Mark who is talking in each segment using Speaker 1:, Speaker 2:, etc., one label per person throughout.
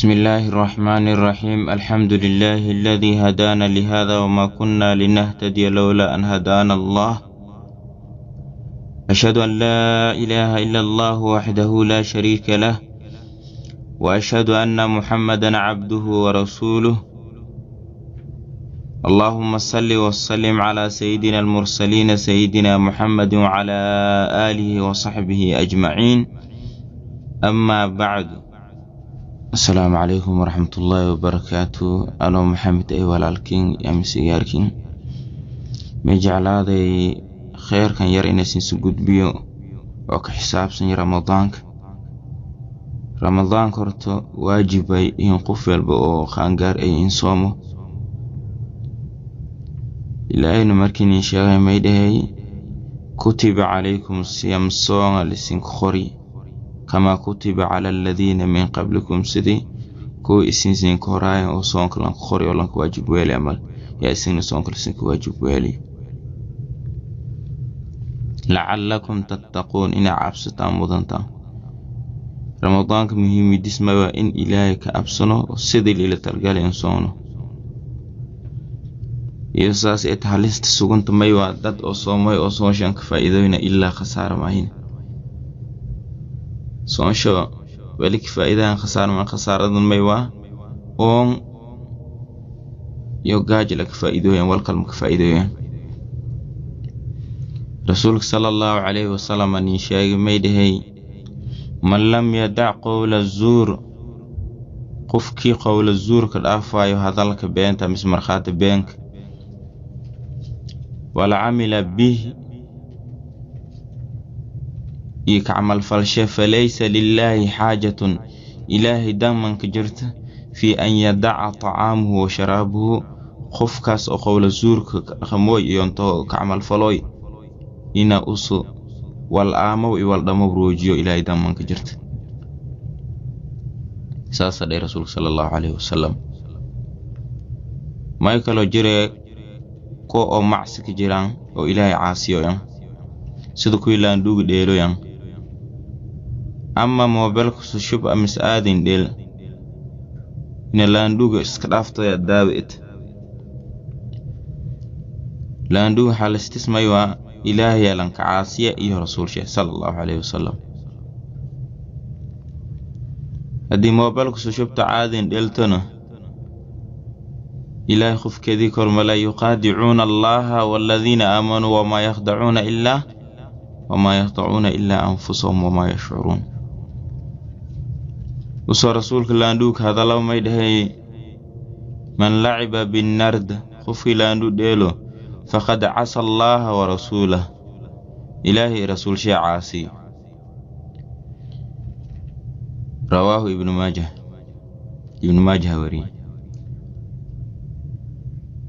Speaker 1: بسم الله الرحمن الرحيم الحمد لله الذي هدانا لهذا وما كنا لنهتدي لولا أن هدانا الله أشهد أن لا إله إلا الله وحده لا شريك له وأشهد أن محمدا عبده ورسوله اللهم صل وسلم على سيدنا المرسلين سيدنا محمد وعلى آله وصحبه أجمعين أما بعد asalaamu calaykum waraxmatullaahi wabarakaatu anoo maxamed ay walaalkiin yaamisigaarkiin ma jeclaaday kheyrkan yar inaysinsi gudbiyo oo ka xisaabsan ramadaanka ramadaanka horta waajibay in qof walba oo qaangaar ay in soomo ilaahayna markiinin sheegay may dhahay kutiba calaykum siyam sooma lisinka qori kamaa kutiba cala aladiina min qablikum sidii kuwa isin isinka oo soonka lanka qori oo lanka waajib weeli amal yaa isina soonka isinka waajib weeli lacalakum tattaquun inaa cabsataan mudantaan ramadaanka muhiimidiis maba in ilaahay ka cabsano sidii lila talgalay in soono iyo saas ee tahaliista suganta may waa dad oo soomay oo sooshan ka faa'iidooyna ilaa khasaara maahina soonsho weli faaiidahan khasaarman khasaaradan maywaa oon yo gaajla kafaa'iidooyan walkalma kafaa'iidooyan rasuulka sala allahu calayhi wasalam nin sheegi may dhahay man lam yadac qowla zuur qofkii qowla zuurka dhaafaayo hadalka beenta mise markhaati beenka wal camila bih iyo kacmal falshe falaysa lilaahi xaajatun ilaahay daamanka jirta fii an yadaca tacaamuhu wa sharaabuhu qofkaas oo qowla suurka qamooy iyonto kacmal falooy ina usu wal aamow iyo wal dhamow roojiyo ilaahay daamanka jirta saasaa dhahay rasuulka sala allahu caleyhi wasalam may kaloo jiree kuwa oo macsi ka jiraan oo ilaahay ama moobilka sushub amis aadin dhel ina laandhuga iska dhaaftaya daawit laandhuga waxaa lastismaywaa ilaahayaa caasiya iyo rasuulshe sala allahu caleyhi wasalam haddii moobilka sushubta caadin dheltona ilaahay qofkeedii kormalaa yuqaadicuuna allaaha waladiina aamanuu wamaa yakhdacuuna ilaa wamaa yakhdacuuna ilaa anfusahum wamaa yashcuruun usoo rasuulka laandhuug hadallaba may dhahay man laciba binnard qofkii laandhu dheelo faqad casa allaaha wa rasuulah ilaahay rasuulshee caasi rawaahu ibnu maajah ibnu maajaha wariye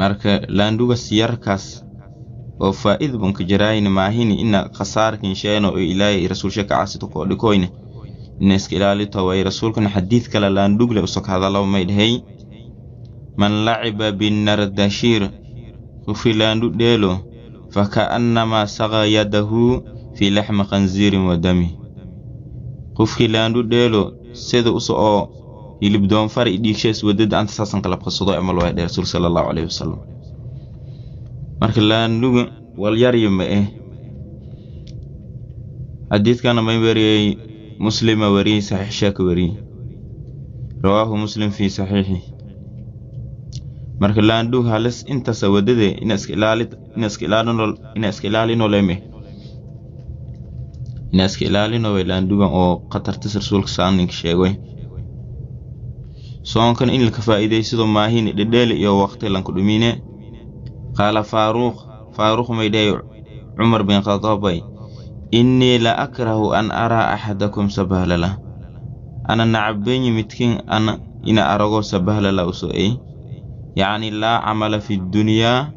Speaker 1: marka laandhugas yarkaas oo faa'id bunka jaraayne maahini ina khasaarkinsheeno oo ilaahay rasuulshe ka caasito koodhikoyne ina iska ilaali taway rasuulkana xadiid kale laandhugle usog hadallaba may dhahay man laciba binardashiir qofkii laandhu dheelo fa ka'annamaa saqa yadahu fii laxmi khanziirin wa dami qofkii laandhu dheelo sida us oo hilib doonfar i dhiigshees wadada anta saasanka labqasado emalwaa dhe rasuul sala allahu caleyhi wasalam marka laandhuga walyaryi eh. ma eh xadiidkana may weriyey muslima wariyey saxiixshaa ka wariyey rawaahu muslim fii saxiixih marka laandhuw halis intaasa wadadee ina iska ilaalino leme ina iska ilaalinowe laandhuwan oo khatartas rasuulka saaninka sheegay soonkan in laka faa'iidaysido maahini dhedheeli iyo waqti lanku dhumine qaala faaruuq faaruuq maydhahay cumar bin khadaabay innii la akrahu an araa axadakum sabahlala ana nacabbenyi midkiin ana ina aragoo sabahlala uso'ey yacni laa camala fi ddunyaa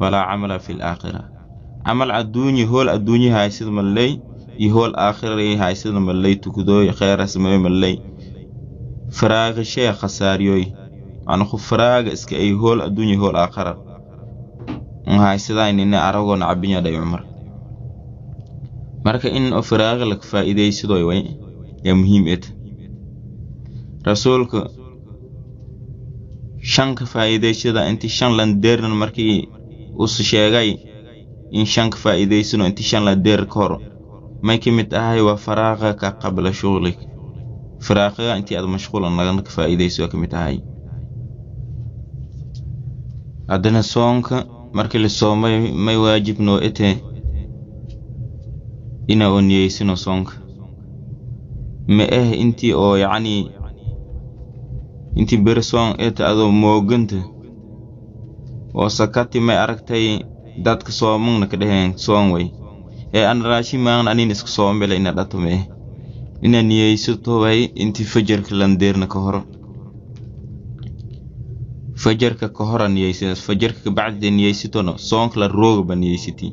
Speaker 1: walaa camala fi laakhira camal adduunyi hool adduunyi haysad malley iyo hool aakhirai haysad malley tukudooy kheyra sameey malley faraaga shee khasaariyoy anku faraaga iska ay hool adduunyi hool aakhara haysadayn ina aragoo nacabbinyadhay cumar marka in firaaqa la faa'iidaysado way yaa muhiimeta rasuulka shan ka faa'iidaysada inti shan lan landeernan markii us sheegay in shan ka faa'iidaysano inti shan la deer kahor may ka mid ahay waa faraaqa ka qabla shuqlik firaaqaga intii aad mashquulan lagana ka faa'iidayso ka mid ahay haddana soonka markii la soomay may waajib noo etee inaa oo niyeysino soonka ma ah eh intii oo yacnii intii beri soon ee eh adoo mooganta oo sakati may aragtay dadka soomagna ka dheheen soon way ee eh, aan raashi maagna anina iska soom bela ina dhato ma ah inaa niyeysato intii fajarka landeerna ka hor fajarka ka hora niyeysina fajarka kabacdide niyeysitona soonka la rooga ba niyeysiti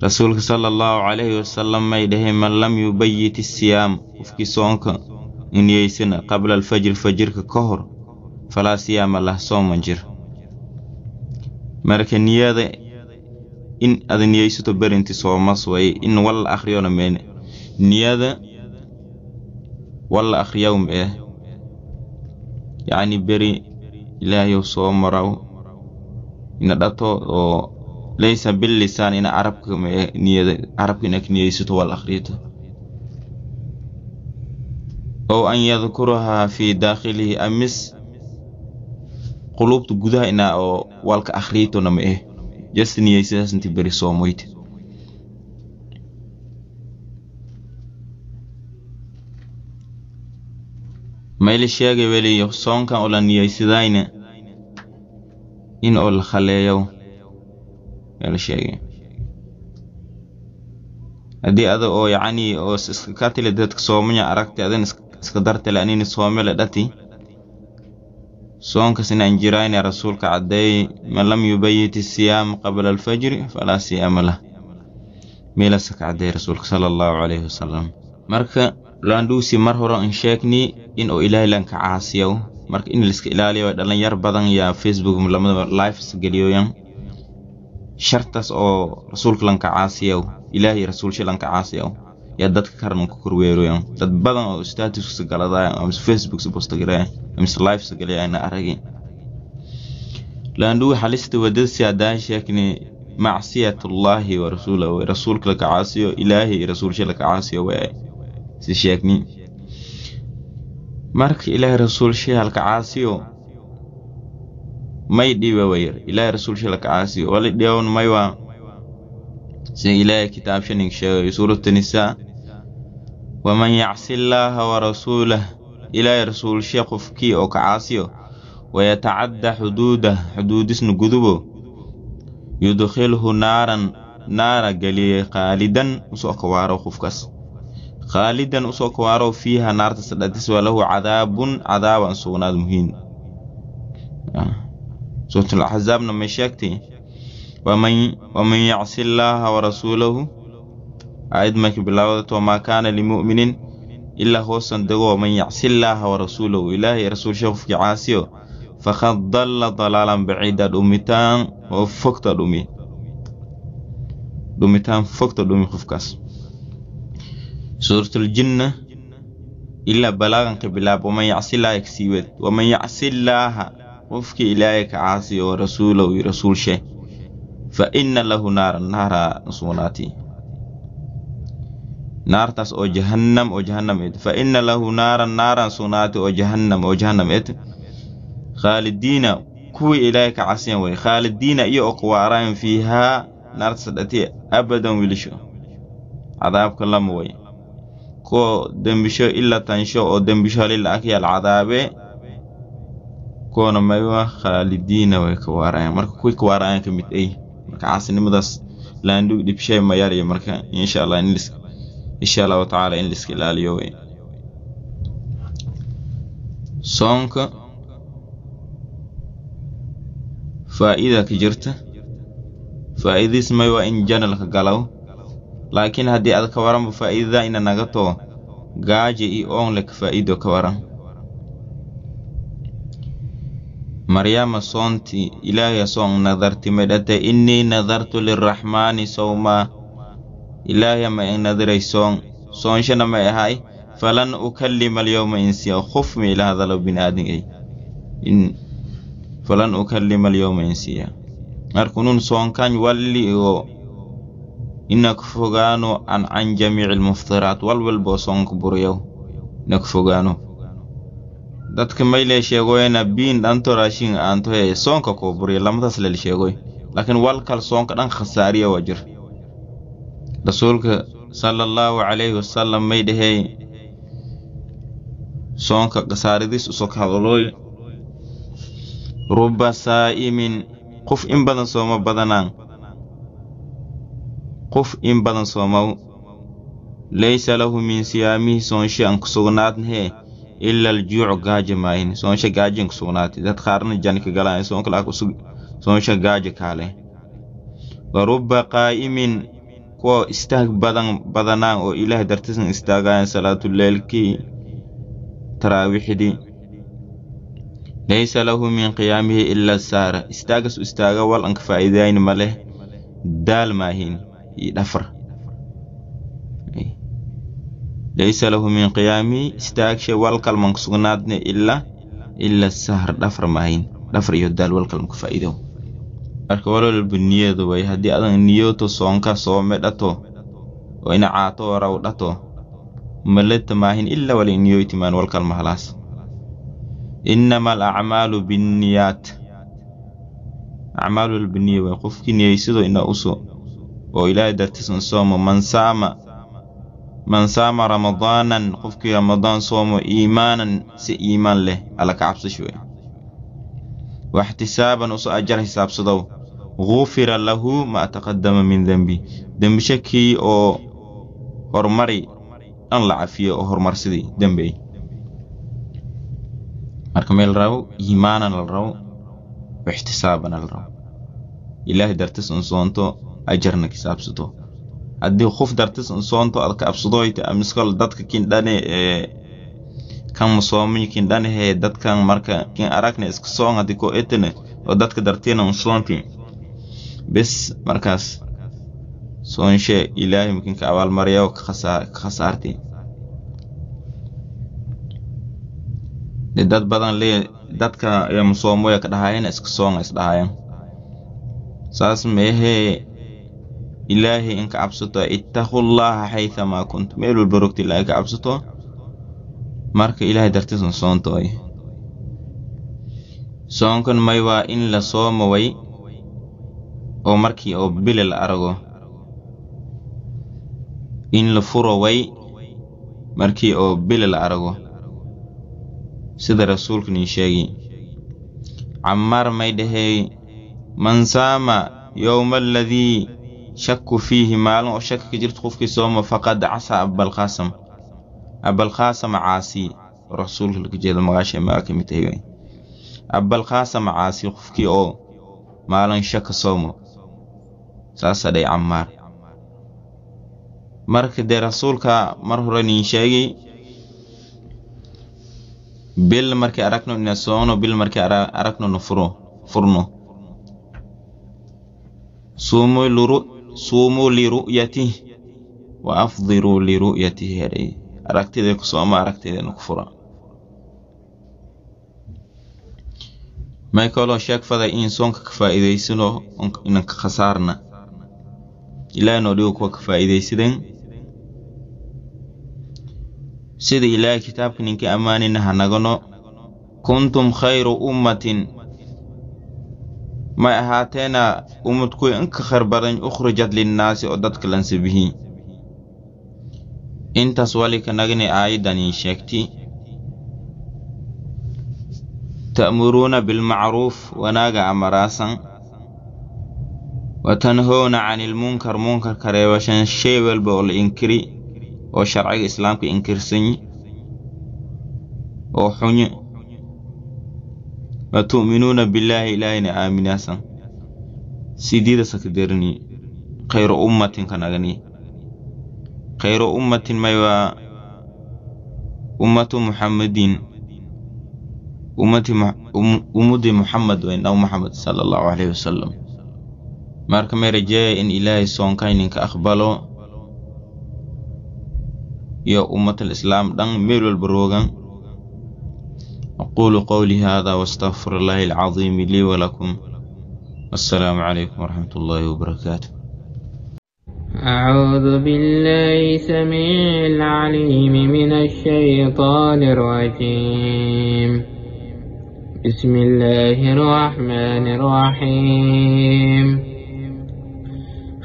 Speaker 1: rasuulka sala allahu calayhi wasalam may dhahay man lam yubayit isiyaam qofkii soonka uniyeysana qabla alfajr fajirka ka hor falaa siyaama lah sooma jir marka niyada in aad niyeysato berinti soomas waaye in walla akhriyona meene niyada walla akhriyaw mee yacni beri ilaahayow soo maraw ina dhato oo laysa bilisaan in carabka inaad niyeysato wal akhriyto ow an yadkurahaa fii daakhilihi amis quluubta gudaha inaa oo walka akhriytonama eh just niyeysadaas inti beri soomoyte mayli sheegay weliyo soonkan oo la niyeysadayna in oo la khaleeyow yaala sheegay haddii adag oo yacnii oo iska tile dadka soomaya aragta adan iska dartale anina soomele dhati soonkas inaan rasuulka caddeeyey man lam yubayit isiyaam qabla alfajri falaa siyaama lah meelasa ka caddeeyey rasuulka sala allahu calayhi wasalam marka laandhuusi mar hore an sheegnii in oo ilaahay lanka caasiyow marka in liska ilaaliyo dhallinyar badan yaa facebook lamada lives geliyoyan shartaas oo rasuulka lanka caasiyaw ilaahay rasuulsha lanka caasiyaw yaa dadka karan ku korweeroyan dad badan oo staatuskusa galadayan oo mise facebooksa postagalayan oo mise lifesa galayayna aragin laanduwi xalista wadadsi haddaan macsiyat macsiyatullaahi wa rasuulahu rasuulka laka caasiyo ilaahay rasuulsha laka caasiyo waaye si sheegni marka ilaahay rasuulsha halka caasiyo maydhiiba wayr ilaahay rasuulshila ka caasi wala dhiyawon maywa sida ilaahay kitaabshaning sheegay suuratu nisaa waman yacsi illaaha wa rasuulah ilaahay rasuulshe qofkii oo ka caasiyo wayatacadda xuduudah xuduudisna gudubo yudkhilhu naaran naara geliyey khaalidan usoo kawaarow qofkaas khaalidan usoo kawaarow fiiha naarta sadhatis walahu cadaabun cadaaban sugnaad muhiim ah suuraة اlaxzaabna may ومن waman yacsi illaaha warasuulahu aayad markii bilaabadat wamaa kaana limu'minin ilaa hoosan dego waman yacsi illaaha warasuulahu ilaahay rasuulsha qofkii caasiyo faqad dalla dalaalan baciidaad dhumitaan oo fogta dhumi dhumitaan fogta dhumi qofkaas suuratuljinna ilaa balaaganka bilaab waman yacsi illaaha egsiiweed waman yacsi qofkii ilaahay ka caasi oo rasuulow i rasuulshe fa inna lahu naaran naaraa sugnaati naartaas oo jahannam oo jahannam et fa ina lahu naaran naaran sugnaati oo jahannam oo jahannam et khaalidiina kuwii ilaahay ka casiyan way khaalidiina iyo oqwaaraan fiihaa naartaas dhati abadan wilisho cadaabka lama way kuwo dembisho ila tansho oo dembisho lila ah akyaal cadaabe kuwana maya khaalidiina way ka waarayaan marka kuway ka waarayaan ka mid ay marka caasnimadaas laandhug dhibshay ma yarya marka insha allah insha allahu tacaala in laiska ilaaliyo wey soonka faa'ida ka jirta faa'idiis may waa in janalka galaw laakiin haddii aad ka waranba faa'iidada ina naga too gaaja iyo oonle ka faa'iido ka waran maryaama soontii ilaahya soon nadarti medhate innii nadartu liraxmaani sowmaa ilaahya ma e nadiray soon soonshana may ahay falan ukallima alyowma insiya khufmi ilaa hadalo bini'aadin ey falan ukallima alyowma insiya markunun soonkañ walli o ina fogaano an can jamiic almuftiraat wal walboo soonka buryow ina fogaano dadka mayle sheegoy ina biin dhanto raashin aantohe soonka kooburiya buriya lamadaas lel sheegoy laakiin walkal soonka dhan khasaariya waa jir rasuulka sala allaahu calayhi wasalam may dhahey soonka khasaaridiis usoo ka hadlooy rubba saa'imin qof in badan sooma badanaan qof in badan soomaw laysa lahu min siyaamihi soonshi'an ku sugnaadnahee ila aljuucu gaaja maahin soonsha gaajan ku sugnaatay dad qaarna jani ka galaan soon kala kusug soonsha gaaja kaale wa rubba qaa'imin kuwa istaag badan badanaan oo ilaah dartisan istaagaayaan salaatuleelkii taraawixdii laysa lahu min qiyaamihi ila saara istaagas istaaga wal anka faa'iidayni ma daal maahin iyo dhafar laysa lahu min qiyaami istaagshe walkalman kusugnaadne ila ila sahar dhafar maahin dhafar iyo daal walkalman marka walwalba niyada way haddii adan niyoto soonka soome dhato oo ina caato waraw dhato maleta maahin ila wala niyoyti maahin walkalma halaas innama alacmaalu binniyaat acmaalu walba way qofkii niyaysadoo ina uso oo ilaahay dartisan sooma man saama man saama ramadaanan qofkii ramadaan soomo iimaanan si iimaan leh alla ka cabsashu wey waxtisaaban uso ajar xisaabsadow guufira lahu maa taqadama min dembi dembishakii oo hormari dhan la cafiyo oo hormarsidii dembiay marka meel rabo iimaanana la rabo waxtisaabana la rabo ilaahay dartis un soonto ajarna kisaabsato haddii qof dartis nsoonto adka absadoyta amiskol dadka kindhane eh, kan musoomi kindhanehe dadkan marka kin aragna iska soon haddii ko etene oo dadka dartina nsoonti bes markaas soonshe ilaahi makinka abaalmaryaw ka khasaarti de dad badan le dadka musoomoya ka dhahaayan iska soonga is saas meehee ilaahay in ka cabsato ittaqullaaha xaydamaa kuntu meel walba rogta ilaahay ka cabsato marka ilaahay dartiisan soontooy soonkan may waa in la sooma way oo markii oo bile la arago in la furo way markii oo bile la arago sida rasuulkanii sheegi cammaar may dhaheey man saama yowma aladii shaku fiihi maalin oo shaki ka jirta qofkii sooma faqad casaa abalqaasam abalqaasama caasi rasuulka laga jeeda magaasha maga ka mid tahay abalqaasama caasi qofkii oo maalin shaka soomo saasaa dhay cammaar marka dee rasuulka mar hore niin sheegay bil markii aragno ina soono bil markii aragno no furo furno suumoy luru suumuu liru'yatih wa afdiruu liru'yatih hedhay aragtideeku sooma aragtideenu ku fura michaeloo sheeg faday in soonka ka faa'iidaysano inanka khasaarna ilaahynoo dhigo kuwa ka faa'iidaysadeen sida ilaahay kitaabka ninka ammaanina ha nagano kuntum khayru ummatin may ahaateena ummadkuy inka khayr badan ukhrijat linnaasi oo dadka lansibihi intaas walika nagni aayaddanii sheegti ta'muruuna bilmacruuf wanaaga amaraasan watanhowna cani lmunkar munkarka reebashan shay walba oo la inkiri oo sharciga islaamka inkirsanyi oo xunyi ma tu'minuuna billaahi ilaahina aaminaasan sidiidasa ka derni khayro ummatin kan agani khayro ummatin may waa ummatu muhammadin ummudi muhammad wainaw muhammad sala allahu alaihi wasalam marka may rajeeya in ilaahay soonkayninka aqbalo iyo ummatal islaam dhan meel walba roogan أقول قولي هذا واستغفر الله العظيم لي ولكم السلام عليكم ورحمة الله وبركاته
Speaker 2: أعوذ بالله سميع العليم من الشيطان الرجيم بسم الله الرحمن الرحيم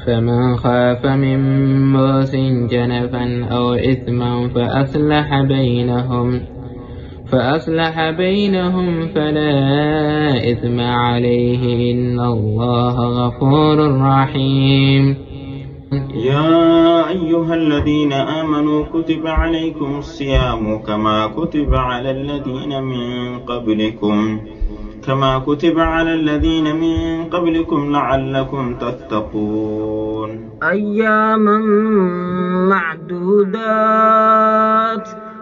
Speaker 2: فمن خاف من موس جنفا أو إثما فأصلح بينهم فأصلح بينهم فلا إثم عليه إن الله غفور رحيم يا أيها الذين
Speaker 1: آمنوا كتب عليكم
Speaker 2: الصيام
Speaker 1: كما كتب على الذين من قبلكم كما كتب على الذين من قبلكم لعلكم تتقون
Speaker 2: أياما معدودات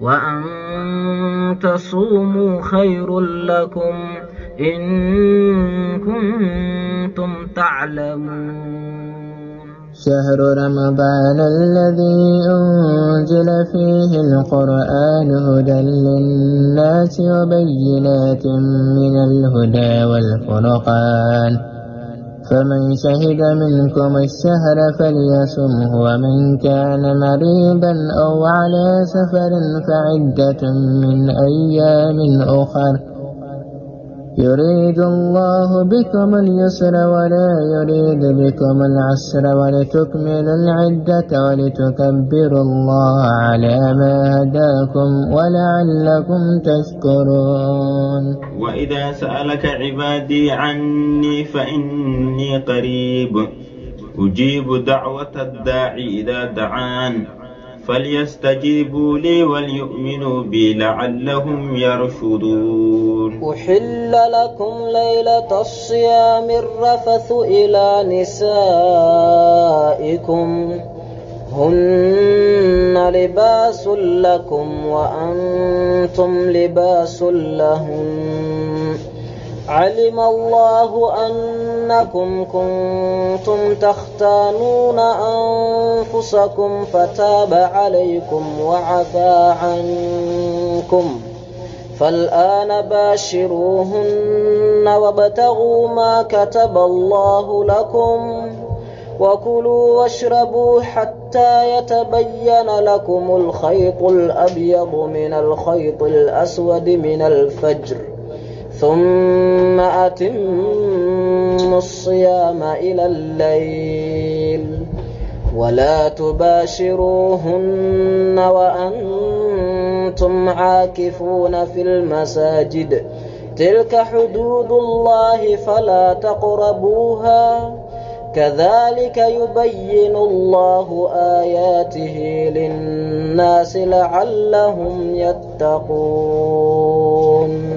Speaker 2: وأن تصوموا خير لكم إن كنتم تعلمون شهر رمضان الذي أنزل فيه القرآن هدى للناس وبينات من الهدى والفرقان فمن شهد منكم الشهر فليصمه ومن كان مريضا أو على سفر فعدة من أيام أخر يريد الله بكم اليسر ولا يريد بكم العسر ولتكملوا العدة ولتكبروا الله على ما هداكم ولعلكم تشكرون
Speaker 1: وإذا سألك عبادي عني فإني قريب أجيب دعوة الداعي إذا دعان فليستجيبوا لي وليؤمنوا بي لعلهم يرشدون
Speaker 2: أحل لكم ليلة الصيام الرفث إلى نسائكم هن لباس لكم وأنتم لباس لهن علم الله أنكم كنتم تختانون أنفسكم فتاب عليكم وعفى عنكم فالآن باشروهن وابتغوا ما كتب الله لكم وكلوا واشربوا حتى يتبين لكم الخيط الأبيض من الخيط الأسود من الفجر ۖ ثم أتم الصيام إلى الليل ولا تباشروهن وأنتم عاكفون في المساجد تلك حدود الله فلا تقربوها كذلك يبين الله آياته للناس لعلهم يتقون